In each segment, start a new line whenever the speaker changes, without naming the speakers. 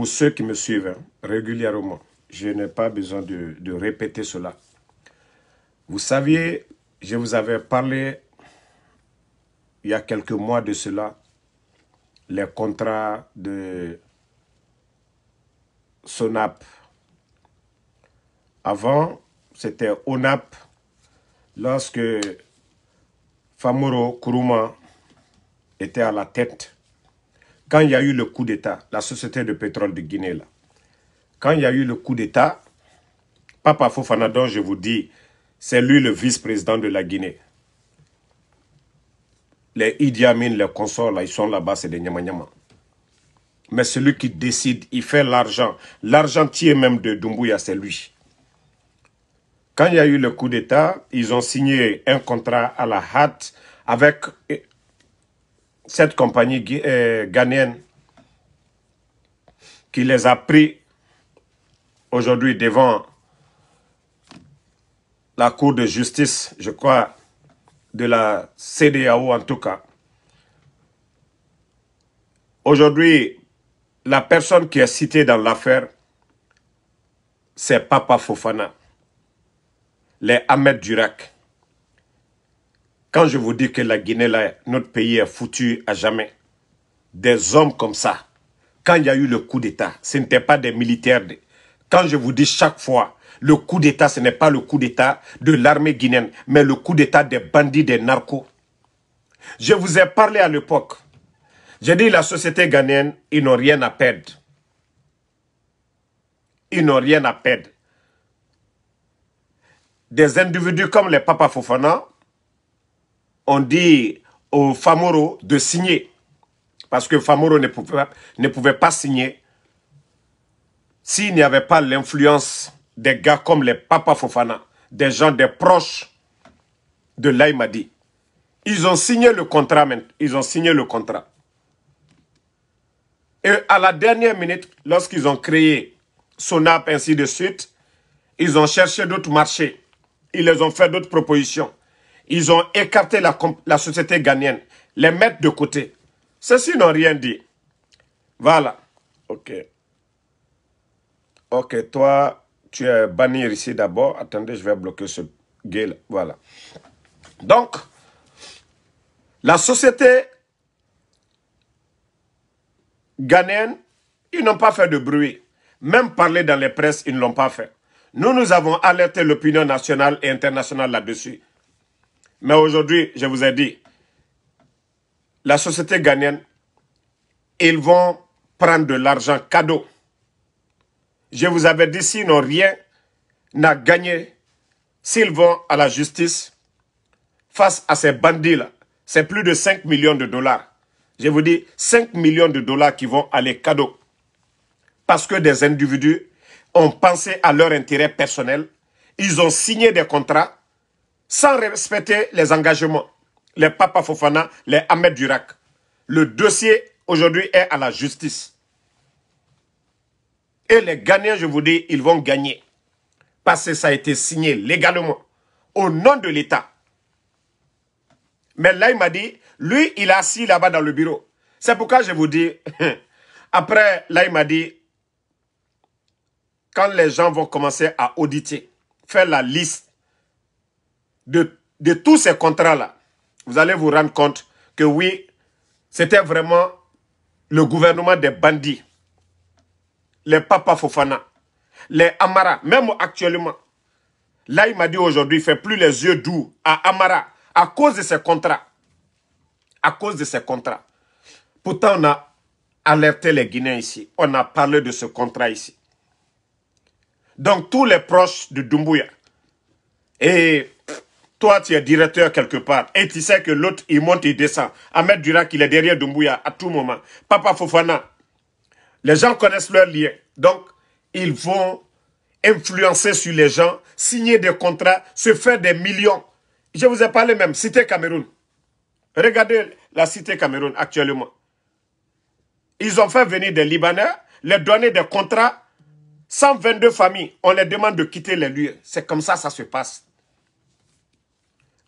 pour ceux qui me suivent hein, régulièrement, je n'ai pas besoin de, répéter cela. Vous saviez, je vous avais parlé il y a quelques mois de cela, les contrats de SONAP. Avant, c'était ONAP, lorsque Famoro Kuruma était à la tête quand il y a eu le coup d'État, la société de pétrole de Guinée, là, quand il y a eu le coup d'État, Papa Fofana, je vous dis, c'est lui le vice-président de la Guinée. Les Idi Amin, les consorts, ils sont là-bas, c'est des Nyamanyama. Mais celui qui décide, il fait l'argent. L'argentier même de Dumbuya, c'est lui. Quand il y a eu le coup d'État, ils ont signé un contrat à la hâte avec cette compagnie euh, ghanéenne qui les a pris aujourd'hui devant la Cour de justice, je crois, de la CDAO en tout cas. Aujourd'hui, la personne qui est citée dans l'affaire, c'est Papa Fofana, les Ahmed Durak. Quand je vous dis que la Guinée, notre pays est foutu à jamais, des hommes comme ça, quand il y a eu le coup d'État, ce n'était pas des militaires. Quand je vous dis chaque fois, le coup d'État, ce n'est pas le coup d'État de l'armée guinéenne, mais le coup d'État des bandits, des narcos. Je vous ai parlé à l'époque. J'ai dit, la société guinéenne, ils n'ont rien à perdre. Ils n'ont rien à perdre. Des individus comme les papas Fofana, on dit au Famoro de signer. Parce que Famoro ne pouvait, ne pas signer s'il n'y avait pas l'influence des gars comme les Papa Fofana, des gens, des proches de l'Aïmadi. Ils ont signé le contrat Ils ont signé le contrat. Et à la dernière minute, lorsqu'ils ont créé Sonap ainsi de suite, ils ont cherché d'autres marchés. Ils les ont fait d'autres propositions. Ils ont écarté la, société ghanienne, les mettre de côté. Ceux-ci n'ont rien dit. Voilà. Ok. Ok, toi, tu es banni ici d'abord. Attendez, je vais bloquer ce gay -là. Voilà. Donc, la société ghanienne, ils n'ont pas fait de bruit. Même parler dans les presses, ils ne l'ont pas fait. Nous, nous avons alerté l'opinion nationale et internationale là-dessus. Mais aujourd'hui, je vous ai dit, la société Ghanienne, ils vont prendre de l'argent cadeau. Je vous avais dit, s'ils rien n'a gagné s'ils vont à la justice, face à ces bandits-là, c'est plus de 5 millions de dollars. Je vous dis, 5 millions de dollars qui vont aller cadeau. Parce que des individus ont pensé à leur intérêt personnel, ils ont signé des contrats, sans respecter les engagements. Les Papa Fofana, les Ahmed Durak. Le dossier aujourd'hui est à la justice. Et les gagnants je vous dis, ils vont gagner. Parce que ça a été signé légalement, au nom de l'État. Mais là, il m'a dit, lui, il est assis là-bas dans le bureau. C'est pourquoi je vous dis, après, là, il m'a dit, quand les gens vont commencer à auditer, faire la liste de, tous ces contrats-là, vous allez vous rendre compte que oui, c'était vraiment le gouvernement des bandits, les papas Fofana, les Amara, même actuellement. Là, il m'a dit aujourd'hui, il ne fait plus les yeux doux à Amara à cause de ces contrats. À cause de ces contrats. Pourtant, on a alerté les Guinéens ici. On a parlé de ce contrat ici. Donc, tous les proches de Doumbouya et toi, tu es directeur quelque part et tu sais que l'autre, il monte et descend. Ahmed Durak, il est derrière Doumbouya à tout moment. Papa Fofana. Les gens connaissent leurs liens. Donc, ils vont influencer sur les gens, signer des contrats, se faire des millions. Je vous ai parlé même, Cité Cameroun. Regardez la Cité Cameroun actuellement. Ils ont fait venir des Libanais, les donner des contrats. 122 familles, on les demande de quitter les lieux. C'est comme ça, ça se passe.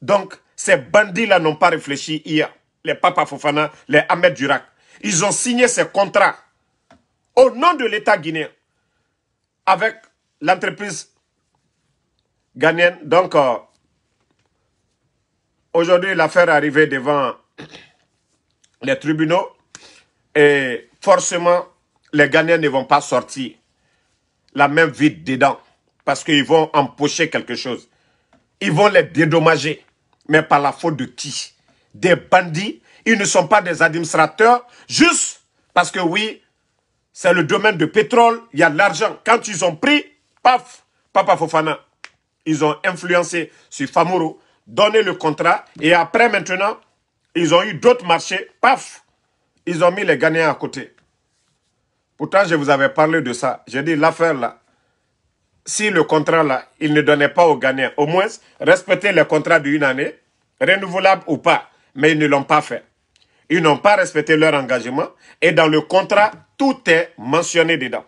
Donc, ces bandits-là n'ont pas réfléchi hier. Les Papa Fofana, les Ahmed Durak. Ils ont signé ces contrats au nom de l'État guinéen avec l'entreprise ghanéenne. Donc, euh, aujourd'hui, l'affaire est arrivée devant les tribunaux et forcément, les Ghanéens ne vont pas sortir la main vide dedans parce qu'ils vont empocher quelque chose. Ils vont les dédommager. Mais par la faute de qui Des bandits. Ils ne sont pas des administrateurs. Juste parce que oui, c'est le domaine de pétrole. Il y a de l'argent. Quand ils ont pris, paf, papa Fofana. Ils ont influencé sur Famoro, donné le contrat. Et après maintenant, ils ont eu d'autres marchés. Paf, ils ont mis les gagnants à côté. Pourtant, je vous avais parlé de ça. J'ai dit, l'affaire là, si le contrat là, il ne donnait pas aux Ghanéens, au moins respecter le contrat d'une année, renouvelable ou pas, mais ils ne l'ont pas fait. Ils n'ont pas respecté leur engagement et dans le contrat, tout est mentionné dedans.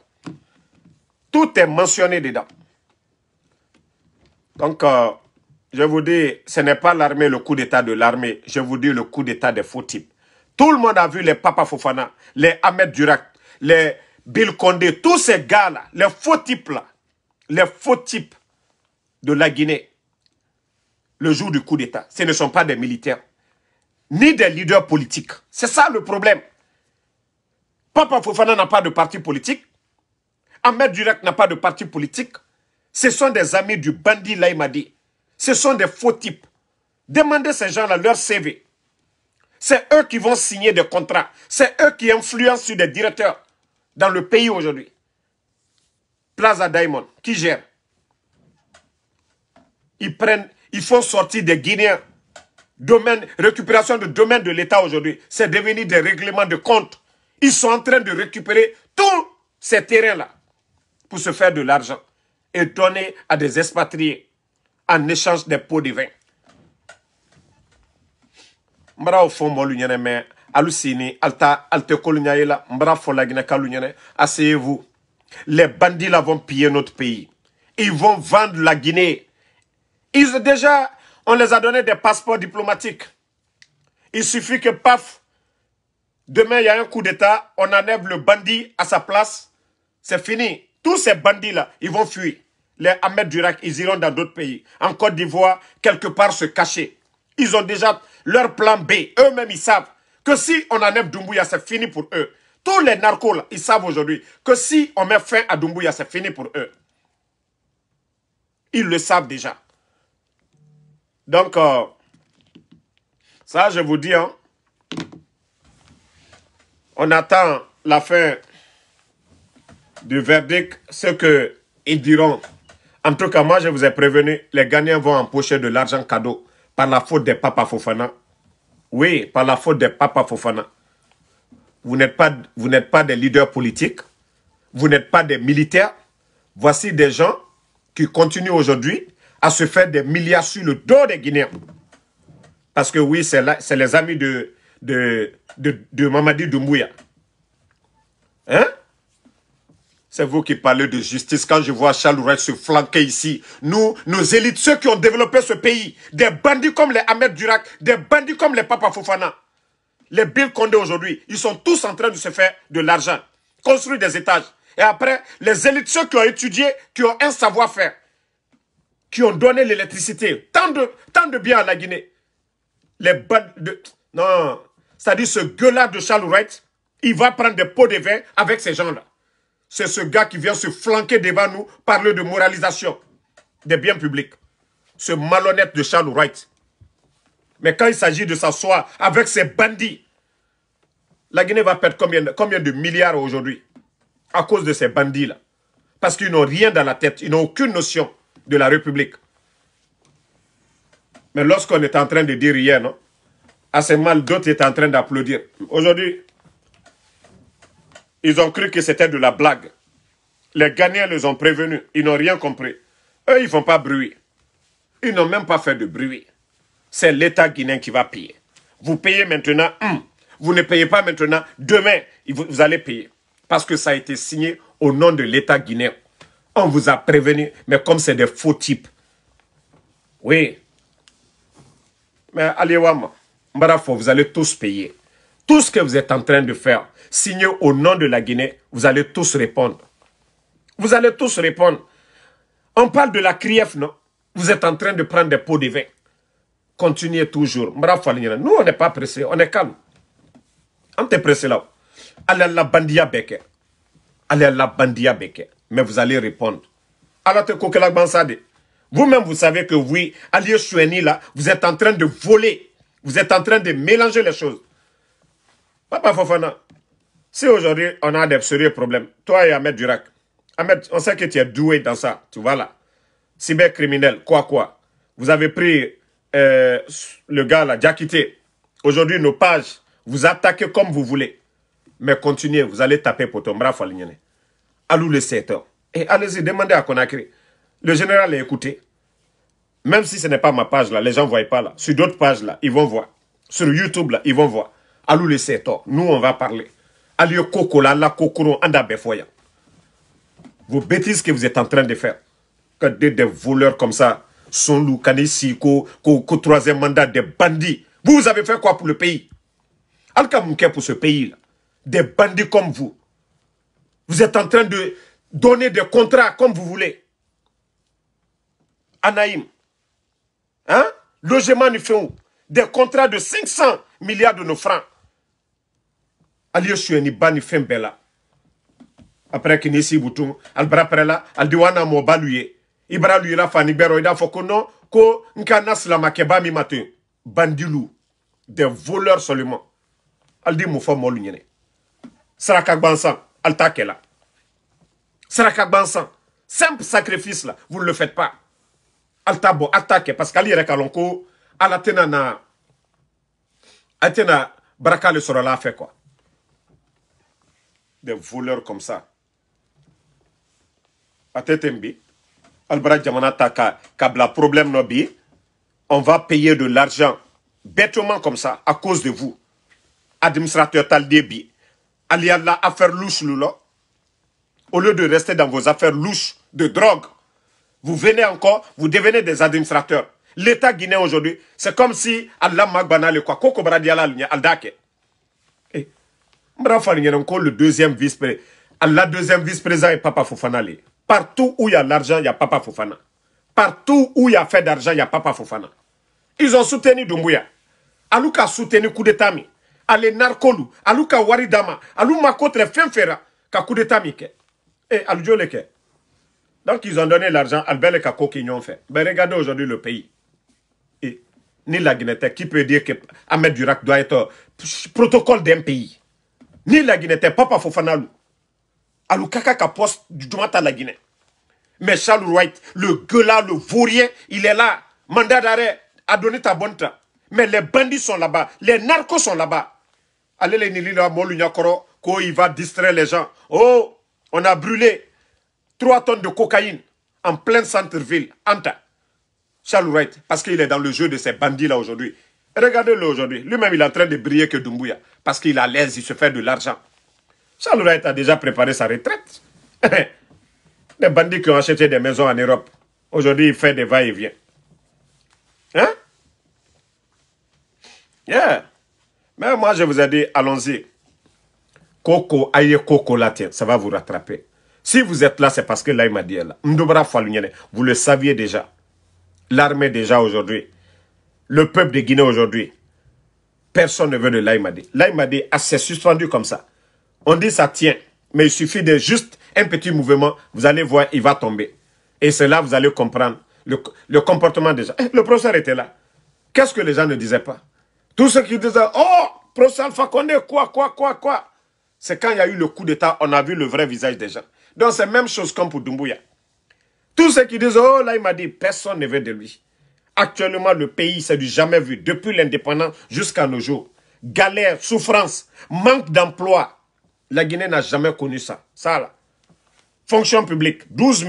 Tout est mentionné dedans. Donc, euh, je vous dis, ce n'est pas l'armée, le coup d'état de l'armée. Je vous dis le coup d'état des faux types. Tout le monde a vu les Papa Fofana, les Ahmed Durak, les Bill Condé, tous ces gars-là, les faux types-là les faux types de la Guinée le jour du coup d'État, ce ne sont pas des militaires, ni des leaders politiques. C'est ça le problème. Papa Fofana n'a pas de parti politique. Ahmed Durek n'a pas de parti politique. Ce sont des amis du bandit Laïmadi. Ce sont des faux types. Demandez ces gens-là leur CV. C'est eux qui vont signer des contrats. C'est eux qui influencent sur des directeurs dans le pays aujourd'hui. Plaza Diamond, qui gère. Ils prennent, ils font sortir des Guinéens. Domaine, récupération de domaine de l'État aujourd'hui, c'est devenu des règlements de compte. Ils sont en train de récupérer tous ces terrains-là pour se faire de l'argent et donner à des expatriés en échange des pots de vin. Mbara fond mon mais alta alte asseyez-vous les bandits là vont piller notre pays. Ils vont vendre la Guinée. Ils déjà, on les a donné des passeports diplomatiques. Il suffit que paf, demain il y a un coup d'État, on enlève le bandit à sa place. C'est fini. Tous ces bandits-là, ils vont fuir. Les Ahmed Durak, ils iront dans d'autres pays. En Côte d'Ivoire, quelque part se cacher. Ils ont déjà leur plan B. Eux-mêmes, ils savent que si on enlève Doumbouya, c'est fini pour eux. Tous les narcos, ils savent aujourd'hui que si on met fin à Dumbuya, c'est fini pour eux. Ils le savent déjà. Donc, euh, ça, je vous dis, hein, on attend la fin du verdict, ce qu'ils diront. En tout cas, moi, je vous ai prévenu, les gagnants vont empocher de l'argent cadeau par la faute des papas Fofana. Oui, par la faute des Papa Fofana vous n'êtes pas, vous n'êtes pas des leaders politiques, vous n'êtes pas des militaires. Voici des gens qui continuent aujourd'hui à se faire des milliards sur le dos des Guinéens. Parce que oui, c'est les amis de, de, de, Mamadi Doumbouya. Hein? C'est vous qui parlez de justice. Quand je vois Charles Ouret se flanquer ici, nous, nos élites, ceux qui ont développé ce pays, des bandits comme les Ahmed Durak, des bandits comme les Papa Fofana, les Bill Condé aujourd'hui, ils sont tous en train de se faire de l'argent, construire des étages. Et après, les élites, ceux qui ont étudié, qui ont un savoir-faire, qui ont donné l'électricité, tant de, tant de biens à la Guinée. Les de, non, c'est-à-dire ce gueulard de Charles Wright, il va prendre des pots de vin avec ces gens-là. C'est ce gars qui vient se flanquer devant nous, parler de moralisation des biens publics. Ce malhonnête de Charles Wright. Mais quand il s'agit de s'asseoir avec ces bandits, la Guinée va perdre combien, de milliards aujourd'hui à cause de ces bandits-là Parce qu'ils n'ont rien dans la tête, ils n'ont aucune notion de la République. Mais lorsqu'on est en train de dire rien, assez à ces mal, d'autres sont en train d'applaudir. Aujourd'hui, ils ont cru que c'était de la blague. Les Ghanéens les ont prévenus. Ils n'ont rien compris. Eux, ils ne font pas bruit. Ils n'ont même pas fait de bruit. C'est l'État guinéen qui va payer. Vous payez maintenant vous ne payez pas maintenant. Demain, vous allez payer. Parce que ça a été signé au nom de l'État guinéen. On vous a prévenu, mais comme c'est des faux types. Oui. Mais allez Mbarafo, vous allez tous payer. Tout ce que vous êtes en train de faire, signé au nom de la Guinée, vous allez tous répondre. Vous allez tous répondre. On parle de la CRIEF, non Vous êtes en train de prendre des pots de vin. Continuez toujours. Nous, on n'est pas pressé, on est calme. On Allez pressé la bandia beke. Allez à la bandia beke. mais vous allez répondre vous-même vous savez que oui, allez soigner là vous êtes en train de voler vous êtes en train de mélanger les choses papa Fofana si aujourd'hui on a des sérieux problèmes toi et Ahmed Durak Ahmed on sait que tu es doué dans ça tu vois là cybercriminel quoi quoi vous avez pris euh, le gars là Diakité aujourd'hui nos pages vous attaquez comme vous voulez. Mais continuez, vous allez taper pour Falignane. Allou le 7 Et eh, allez-y, demandez à Conakry. Le général est écouté. Même si ce n'est pas ma page là, les gens ne voient pas là. Sur d'autres pages là, ils vont voir. Sur YouTube là, ils vont voir. Allou le 7 Nous, on va parler. Allez, Kokola, la Kokoro, Anda Vos bêtises que vous êtes en train de faire. Que des, voleurs comme ça, sont loup, qu'au troisième mandat, des bandits. vous avez fait quoi pour le pays Al-Kamouké pour ce pays-là. Des bandits comme vous. Vous êtes en train de donner des contrats comme vous voulez. Anaïm. Hein? Logement où, Des contrats de 500 milliards de nos francs. Aliyo ni Bani Fembela. Après Kinesi Boutou, Albra Prela, mo Mobaluye. Ibra Il Fani foko Fokono, Ko Nkanas mi matin. Bandilou. Des voleurs seulement. Aldi di mun fɔ mɔlu ɲɛnɛ saraka gbansan la la simple sacrifice là, vous ne le faites pas Altabo, t'a parce qu'Ali rek alonko na a bracale baraka le la quoi des voleurs comme ça a tɛ bi problème nobi. on va payer de l'argent bêtement comme ça à cause de vous administrateur Taldebi, la affaire louche Lula, au lieu de rester dans vos affaires louches de drogue, vous venez encore, vous devenez des administrateurs. L'État guinéen aujourd'hui, c'est comme si Allah Magbana le quoi, Koko Bradiala Aldake. Eh, encore le deuxième vice-président, Allah deuxième vice-président est Papa Fofana. Partout où il y a l'argent, il y a Papa Fofana. Partout où il y a fait d'argent, il y a Papa Fofana. Ils ont soutenu Doumbouya. Alouka a soutenu Koudetami ale narikolu alu ka wari d'a Finfera, alu ma ko ka coup eh, donc ils ont donné l'argent albert et ka qui fait. mais ben, regardez aujourd'hui le pays et ni la Guinée qui peut dire que Ahmed Durak doit être euh, protocole d'un pays ni la Guinée Papa Fofanalou. alu Kaka ka poste ta la Guinée mais Charles White le gueulard le vaurien il est là mandat d'arrêt a donné ta bonne mais les bandits sont là-bas les narcos sont là-bas Allez les nili va distraire les gens. Oh, on a brûlé 3 tonnes de cocaïne en plein centre-ville, Anta. Charles Wright, parce qu'il est dans le jeu de ces bandits-là aujourd'hui. Regardez-le aujourd'hui. Lui-même, il est en train de briller que Dumbuya. Parce qu'il a l'aise, il se fait de l'argent. Charles Wright a déjà préparé sa retraite. Les bandits qui ont acheté des maisons en Europe. Aujourd'hui, il fait des va-et-vient. Hein? Yeah. Mais moi, je vous ai dit, allons-y. Coco, aïe Coco la tête, ça va vous rattraper. Si vous êtes là, c'est parce que là, il m'a dit là. Vous le saviez déjà. L'armée déjà aujourd'hui. Le peuple de Guinée aujourd'hui. Personne ne veut de l'Aïmadi. L'Aïmadi, c'est suspendu comme ça. On dit ça tient. Mais il suffit de juste un petit mouvement. Vous allez voir, il va tomber. Et c'est là vous allez comprendre le, le comportement des eh, gens. Le professeur était là. Qu'est-ce que les gens ne disaient pas tous ceux qui disent Oh, professeur Fakonde, quoi, quoi, quoi, quoi. C'est quand il y a eu le coup d'État, on a vu le vrai visage des gens. Donc c'est la même chose comme pour Doumbouya. Tous ceux qui disent Oh, là, il m'a dit, personne ne veut de lui. Actuellement, le pays, c'est du jamais vu, depuis l'indépendance jusqu'à nos jours. Galère, souffrance, manque d'emploi. La Guinée n'a jamais connu ça. Ça, là. Fonction publique, 12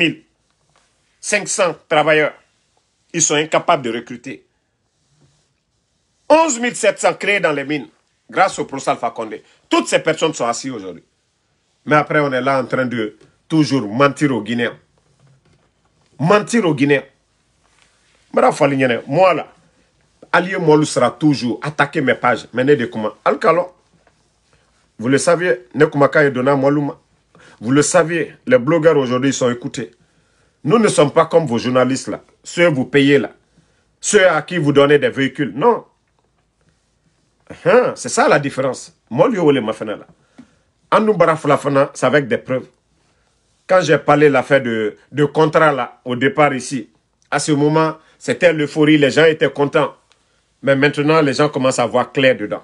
500 travailleurs. Ils sont incapables de recruter. 11 700 créés dans les mines, grâce au professeur Alpha Condé. Toutes ces personnes sont assises aujourd'hui. Mais après, on est là en train de toujours mentir aux Guinéens. Mentir aux Guinéens. Moi, là, Alié Moulou sera toujours attaqué mes pages. Mais n'est de comment Vous le saviez, Nekumaka Vous le saviez, les blogueurs aujourd'hui sont écoutés. Nous ne sommes pas comme vos journalistes là, ceux vous payez là, ceux à qui vous donnez des véhicules. Non, Hein? c'est ça la différence. Moi, le là. c'est avec des preuves. Quand j'ai parlé l'affaire de, contrat là, au départ ici, à ce moment, c'était l'euphorie, les gens étaient contents. Mais maintenant, les gens commencent à voir clair dedans.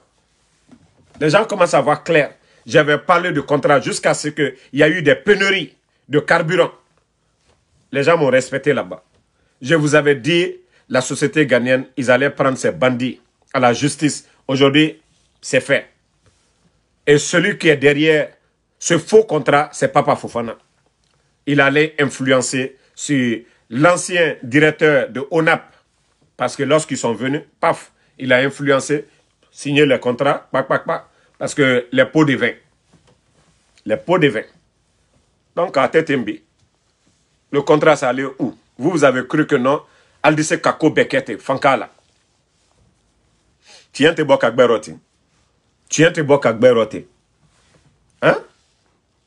Les gens commencent à voir clair. J'avais parlé de contrat jusqu'à ce que il y a eu des pénuries de carburant. Les gens m'ont respecté là-bas. Je vous avais dit, la société ghanéenne, ils allaient prendre ces bandits à la justice Aujourd'hui, c'est fait. Et celui qui est derrière ce faux contrat, c'est Papa Fofana. Il allait influencer sur l'ancien directeur de ONAP. Parce que lorsqu'ils sont venus, paf, il a influencé, signé le contrat, parce que les pots de vin. Les pots de vin. Donc, à Tetembi, le contrat, ça allait où Vous, vous avez cru que non. Aldissé Kako Bekete, Fankala. Tiens tes bocs à Tiens tes bocs à beroti. Hein?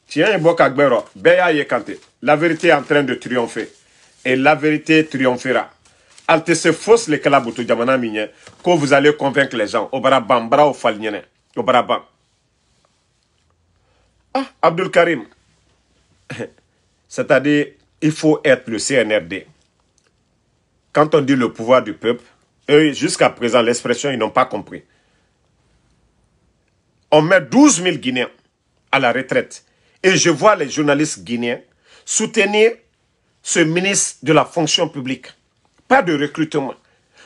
Tiens à ak berot. Beya yekante. La vérité est en train de triompher. Et la vérité triomphera. Alte se fausse le kalabutu jamana minye. Que vous allez convaincre les gens. bambra brao falnyene. Ah, Abdul Karim. C'est-à-dire, il faut être le CNRD. Quand on dit le pouvoir du peuple, jusqu'à présent, l'expression, ils n'ont pas compris. On met 12 000 Guinéens à la retraite. Et je vois les journalistes guinéens soutenir ce ministre de la fonction publique. Pas de recrutement.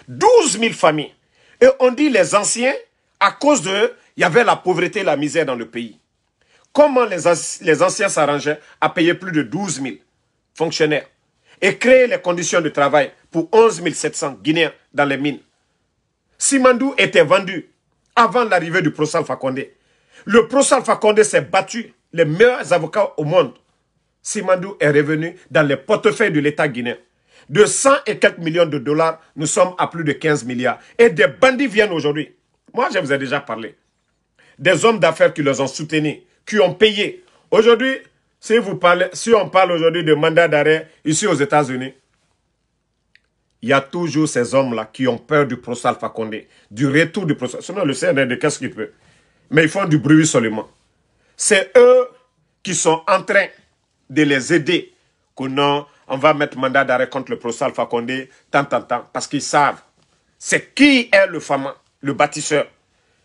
12 000 familles. Et on dit les anciens, à cause d'eux, il y avait la pauvreté et la misère dans le pays. Comment les, les anciens s'arrangeaient à payer plus de 12 000 fonctionnaires et créer les conditions de travail pour 11 700 Guinéens dans les mines. Simandou était vendu avant l'arrivée du Prosal Condé. Le Alpha Condé s'est battu, les meilleurs avocats au monde. Simandou est revenu dans les portefeuilles de l'État guinéen. De 100 et quelques millions de dollars, nous sommes à plus de 15 milliards. Et des bandits viennent aujourd'hui. Moi, je vous ai déjà parlé. Des hommes d'affaires qui les ont soutenus, qui ont payé. Aujourd'hui, si, si on parle aujourd'hui de mandat d'arrêt ici aux États-Unis, il y a toujours ces hommes-là qui ont peur du professeur Alpha Condé, du retour du professeur. Sinon, le CNRD, qu'est-ce qu'il peut Mais ils font du bruit seulement. C'est eux qui sont en train de les aider. Que non, on va mettre mandat d'arrêt contre le professeur Alpha Condé, tant, tant, tant. Parce qu'ils savent c'est qui est le fama, le bâtisseur.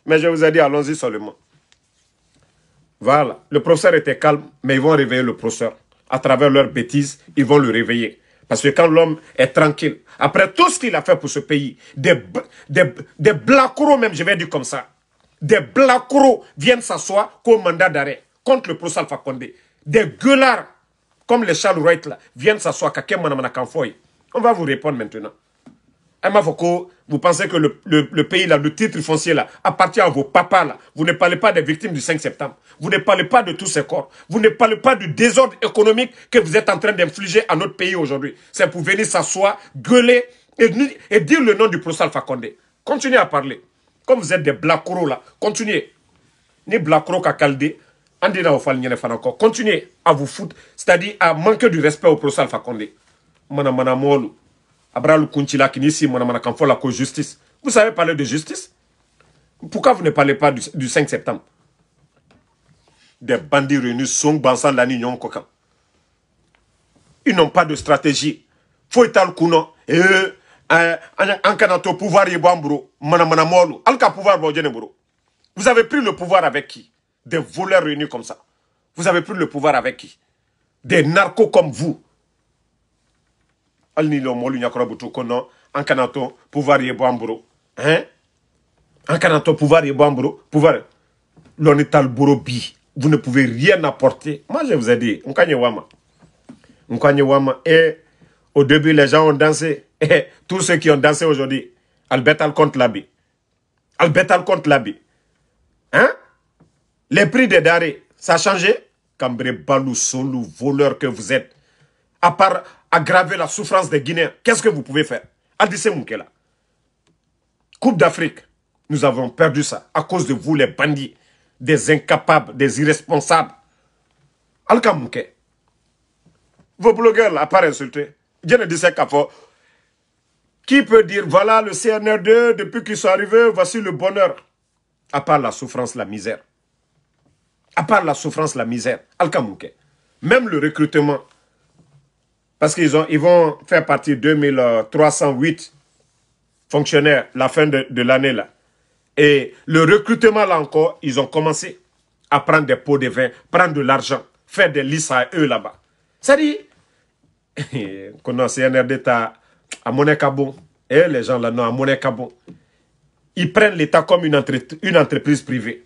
Mais je vous ai dit, allons-y seulement. Voilà. Le professeur était calme, mais ils vont réveiller le professeur. À travers leurs bêtises, ils vont le réveiller. Parce que quand l'homme est tranquille, après tout ce qu'il a fait pour ce pays, des, des, des blacros même, je vais dire comme ça, des blacros viennent s'asseoir qu'au mandat d'arrêt contre le procès Alpha Condé. Des gueulards comme les Charles Wright là, viennent s'asseoir qu'à On va vous répondre maintenant. Emma eh, vous pensez que le, pays là, le titre foncier là, appartient à vos papas là. Vous ne parlez pas des victimes du 5 septembre. Vous ne parlez pas de tous ces corps. Vous ne parlez pas du désordre économique que vous êtes en train d'infliger à notre pays aujourd'hui. C'est pour venir s'asseoir, gueuler et, dire le nom du professeur Fakonde. Continuez à parler. Comme vous êtes des blacros là, continuez. Ni blacro qu'à calder, Continuez à vous foutre, c'est-à-dire à manquer du respect au professeur Fakonde. Mana mana molu qui la justice. Vous savez parler de justice Pourquoi vous ne parlez pas du, 5 septembre Des bandits réunis, sont Bansan la union Ils n'ont pas de stratégie. Faut euh, en pouvoir pouvoir Vous avez pris le pouvoir avec qui Des voleurs réunis comme ça. Vous avez pris le pouvoir avec qui Des narcos comme vous alnilo ni lomolu ɲakɔrɔ butu kɔnɔ an kana to pouvoir ye hein En kana pouvoir e ye pouvoir lɔnni t'al vous ne pouvez rien apporter moi je vous ai dit on kanye wama on nkanye wama et au début les gens ont dansé tous ceux qui ont dansé aujourd'hui Albert Al compte Labi, Albert Al compte Labi, hein les prix des darés ça a changé Cambré Balou Solou voleur que vous êtes à part aggraver la souffrance des Guinéens, qu'est-ce que vous pouvez faire Adissé Moukela. Coupe d'Afrique, nous avons perdu ça à cause de vous les bandits, des incapables, des irresponsables. Alka Mouké, vos blogueurs là, part insulter. Je ne disais qu'à Qui peut dire, voilà le CNR2, depuis qu'ils sont arrivés, voici le bonheur À part la souffrance, la misère. À part la souffrance, la misère. Alka Même le recrutement, parce qu'ils ils vont faire partie 2308 euh, fonctionnaires la fin de, l'année là. Et le recrutement là encore, ils ont commencé à prendre des pots de vin, prendre de l'argent, faire des listes à eux là bas Ça C'est-à-dire, un a d'État à Monekabo, et eh, les gens là, non, à Monekabo, ils prennent l'État comme une, une entreprise privée.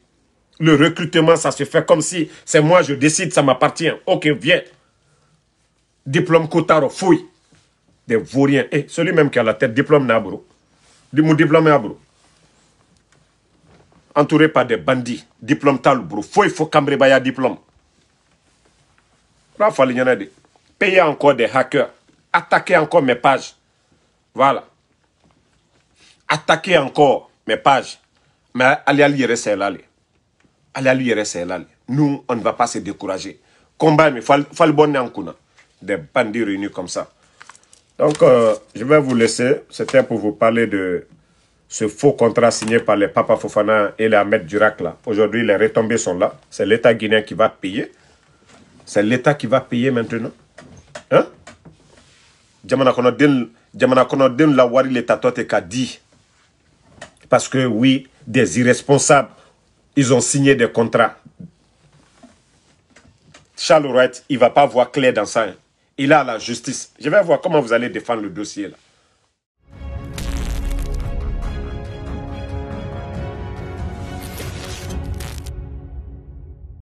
Le recrutement, ça se fait comme si c'est moi, je décide, ça m'appartient. Ok, viens, diplôme Kotaro, fouille. Des vauriens. Et eh, celui-même qui a la tête, diplôme Nabro. Mon diplôme Nabro. Entouré par des bandits, diplôme Talbro, fouille, faut Baya, diplôme. Payer encore des hackers. Attaquer encore mes pages. Voilà. Attaquer encore mes pages. Mais allez, allez, restez là. Allez, allez, restez là. Nous, on ne va pas se décourager. Combat, mais il faut le bon des bandits réunis comme ça. Donc, euh, je vais vous laisser. C'était pour vous parler de ce faux contrat signé par les Papa Fofana et les Ahmed Durac. Aujourd'hui, les retombées sont là. C'est l'État guinéen qui va payer. C'est l'État qui va payer maintenant. Hein? l'État dit. Parce que oui, des irresponsables, ils ont signé des contrats. Charles Wright, il ne va pas voir clair dans ça. Hein. Il a la justice. Je vais voir comment vous allez défendre le dossier là.